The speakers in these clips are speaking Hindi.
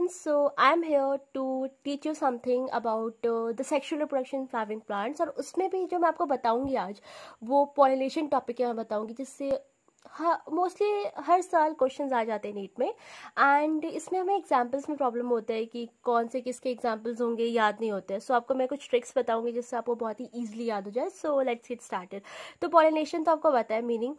everyone, so I'm here to teach you something about uh, the sexual reproduction flowering plants और उसमें भी जो मैं आपको बताऊंगी आज वो पॉलिनेशन टॉपिक के मैं बताऊंगी जिससे मोस्टली हर साल क्वेश्चन आ जाते हैं नीट में एंड इसमें हमें एग्जाम्पल्स में प्रॉब्लम होता है कि कौन से किसके एग्जाम्पल्स होंगे याद नहीं होते हैं सो so, आपको मैं कुछ ट्रिक्स बताऊंगी जिससे आपको बहुत ही ईजिली याद हो जाए सो लेट्स गेट स्टार्टेड तो पॉलिनेशन तो आपको बताया मीनिंग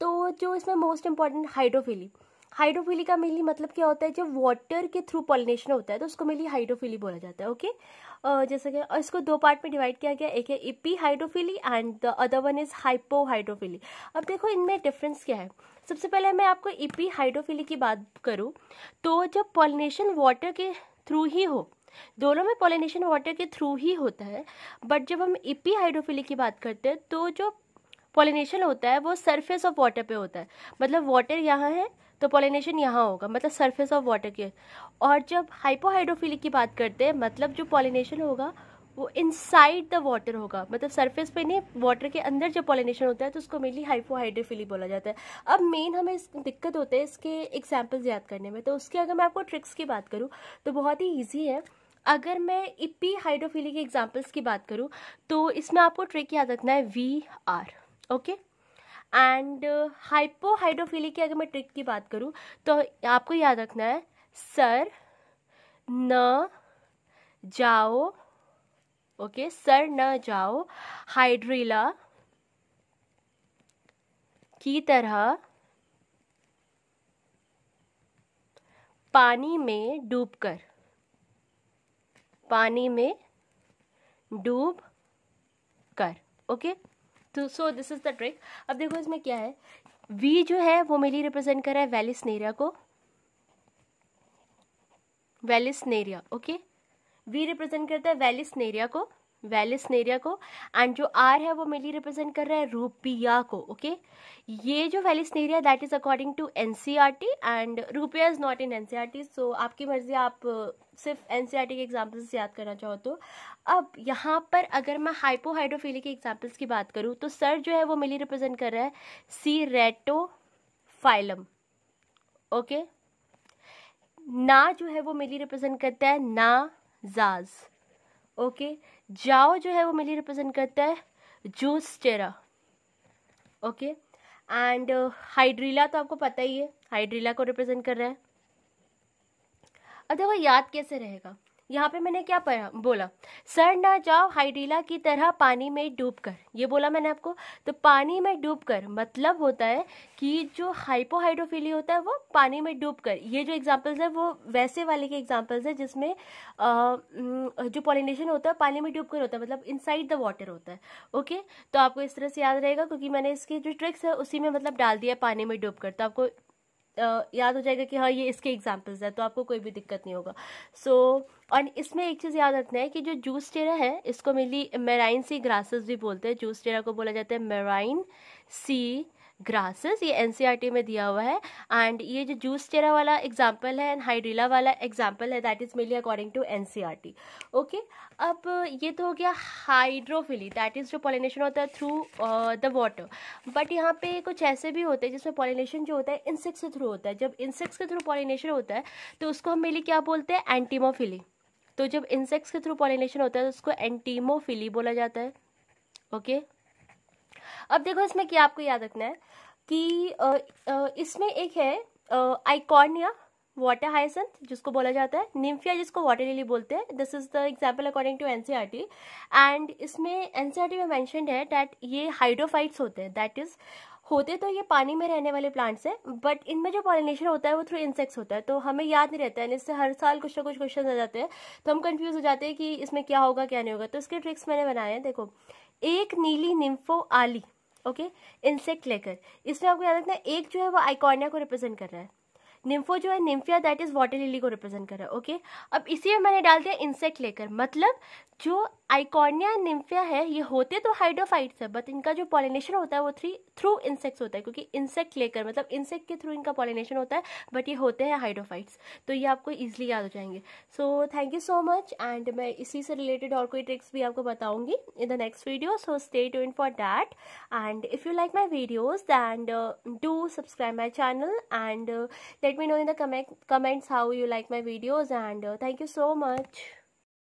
तो जो इसमें मोस्ट इंपॉर्टेंट हाइड्रोफिली हाइड्रोफिली का मेनली मतलब क्या होता है जब वाटर के थ्रू पॉलिनेशन होता है तो उसको मेनली हाइड्रोफिली बोला जाता है ओके uh, जैसे कि और इसको दो पार्ट में डिवाइड किया गया एक है epihydrophily and the other one is hypohydrophily अब देखो इनमें डिफरेंस क्या है सबसे पहले मैं आपको इपी हाइड्रोफिली की बात करूँ तो जब पॉलिनेशन वाटर के थ्रू ही हो दोनों में पॉलिनेशन वाटर के थ्रू ही होता है बट जब हम इपी हाइड्रोफिली की बात करते हैं तो जो पॉलिनेशन होता है वो सरफेस ऑफ वाटर पे होता है मतलब वाटर यहाँ है तो पॉलिनेशन यहाँ होगा मतलब सरफेस ऑफ वाटर के और जब हाइपोहाइड्रोफिलिक की बात करते हैं मतलब जो पॉलिनेशन होगा वो इनसाइड द वाटर होगा मतलब सरफेस पे नहीं वाटर के अंदर जब पॉलिनेशन होता है तो उसको मेनली हाइपोहाइड्रोफिली बोला जाता है अब मेन हमें दिक्कत होते हैं इसके एग्जाम्पल्स याद करने में तो उसके अगर मैं आपको ट्रिक्स की बात करूँ तो बहुत ही ईजी है अगर मैं इपी हाइड्रोफिली के एग्जाम्पल्स की बात करूँ तो इसमें आपको ट्रिक याद रखना है we are okay and hypohydrophily uh, की अगर मैं ट्रिक की बात करूँ तो आपको याद रखना है सर न जाओ ओके okay, सर न जाओ हाइड्रिला की तरह पानी में डूबकर पानी में डूब कर ओके okay? तो so this is the trick अब देखो इसमें क्या है वी जो है वो मेरी रिप्रेजेंट कर रहा है वैलिस नेरिया को vallisneria okay V represent करता है वैलिस नेरिया को वैलिस नेरिया को एंड जो आर है वो मेरी रिप्रेजेंट कर रहा है रूपिया को ओके okay? ये जो vallisneria that is according to NCERT and ruppia is not in NCERT so आपकी मर्जी आप सिर्फ एन e के एग्जाम्पल्स याद करना चाहो तो अब यहाँ पर अगर मैं हाइपोहाइड्रोफिलिक एग्जाम्पल्स की बात करूँ तो सर जो है वो मिली रिप्रेजेंट कर रहा है सी रेटो फाइलम ओके ना जो है वो मिली रिप्रेजेंट करता है ना जाज ओके जाओ जो है वो मिली रिप्रेजेंट करता है zostera okay and hydrilla तो आपको पता ही है हाइड्रीला को रिप्रेजेंट कर रहा है अथवा याद कैसे रहेगा यहाँ पे मैंने क्या पढ़ा बोला सर ना जाओ हाइडीला की तरह पानी में डूब कर ये बोला मैंने आपको तो पानी में डूब कर मतलब होता है कि जो हाइपोहाइड्रोफिली होता है वो पानी में डूबकर ये जो एग्जांपल्स है वो वैसे वाले के एग्जांपल्स है जिसमें आ, जो पॉलिनेशन होता है पानी में डूब कर होता है मतलब इनसाइड द वाटर होता है ओके तो आपको इस तरह से याद रहेगा क्योंकि मैंने इसके जो ट्रिक्स है उसी में मतलब डाल दिया पानी में कर तो आपको याद हो जाएगा कि हाँ ये इसके एग्जाम्पल्स हैं तो आपको कोई भी दिक्कत नहीं होगा सो so, और इसमें एक चीज़ याद रखना है कि जो जूस टेरा है इसको मेनली मेराइन सी ग्रासेस भी बोलते हैं जूस टेरा को बोला जाता है मेराइन सी ग्रासेस ये एन e में दिया हुआ है एंड ये जो जूस चेरा वाला एग्जाम्पल है एंड हाइड्रीला वाला एग्जाम्पल है that is mainly according to N okay अब ये तो हो गया हाइड्रोफिली दैट इज जो पॉलिनेशन होता है थ्रू द वाटर बट यहाँ पे कुछ ऐसे भी होते हैं जिसमें पॉलिनेशन जो होता है इंसेक्ट्स के थ्रू होता है जब इंसेक्ट्स के थ्रू पॉलिनेशन होता है तो उसको हम मेनली क्या बोलते हैं एंटीमोफिली तो जब इंसेक्ट्स के थ्रू पॉलिनेशन होता है तो उसको एंटीमोफिली बोला जाता है ओके okay? अब देखो इसमें क्या आपको याद रखना है कि इसमें एक है आइकॉर्निया वाटर हाइसेंथ जिसको बोला जाता है निम्फिया जिसको वाटर लिली बोलते हैं this is the example according to T and इसमें टी e में मैंशनड है डैट ये हाइड्रोफाइट्स होते हैं दैट इज होते तो ये पानी में रहने वाले प्लांट्स हैं बट इनमें जो पॉलिनेशन होता है वो थ्रू इंसेक्ट्स होता है तो हमें याद नहीं रहता है इससे हर साल कुछ ना कुछ क्वेश्चन आ जाते हैं तो हम कंफ्यूज हो जाते हैं कि इसमें क्या होगा क्या नहीं होगा तो इसके ट्रिक्स मैंने बनाए हैं देखो एक नीली निम्फो आली ओके इंसेक्ट लेकर इसमें आपको याद रखना एक जो है वो आइकॉर्निया को रिप्रेजेंट कर रहा है निम्फो जो है nymphaea that is water lily को रिप्रेजेंट कर रहा है ओके अब इसी में मैंने डाल दिया इंसेक्ट लेकर मतलब जो आइकॉर्निया निम्फिया है ये होते तो हाइड्रोफाइट्स है बट इनका जो पॉलिनेशन होता है वो थ्री थ्रू इंसेक्ट्स होता है क्योंकि इंसेक्ट लेकर मतलब इंसेक्ट के थ्रू इनका पॉलिनेशन होता है बट ये होते हैं हाइड्रोफाइट्स तो ये आपको ईजिली याद हो जाएंगे so thank you so much and मैं इसी से रिलेटेड और कोई ट्रिक्स भी आपको बताऊंगी in the next video so stay tuned for that and if you like my videos and do subscribe my channel and let let me know in the comment comments how you like my videos and uh, thank you so much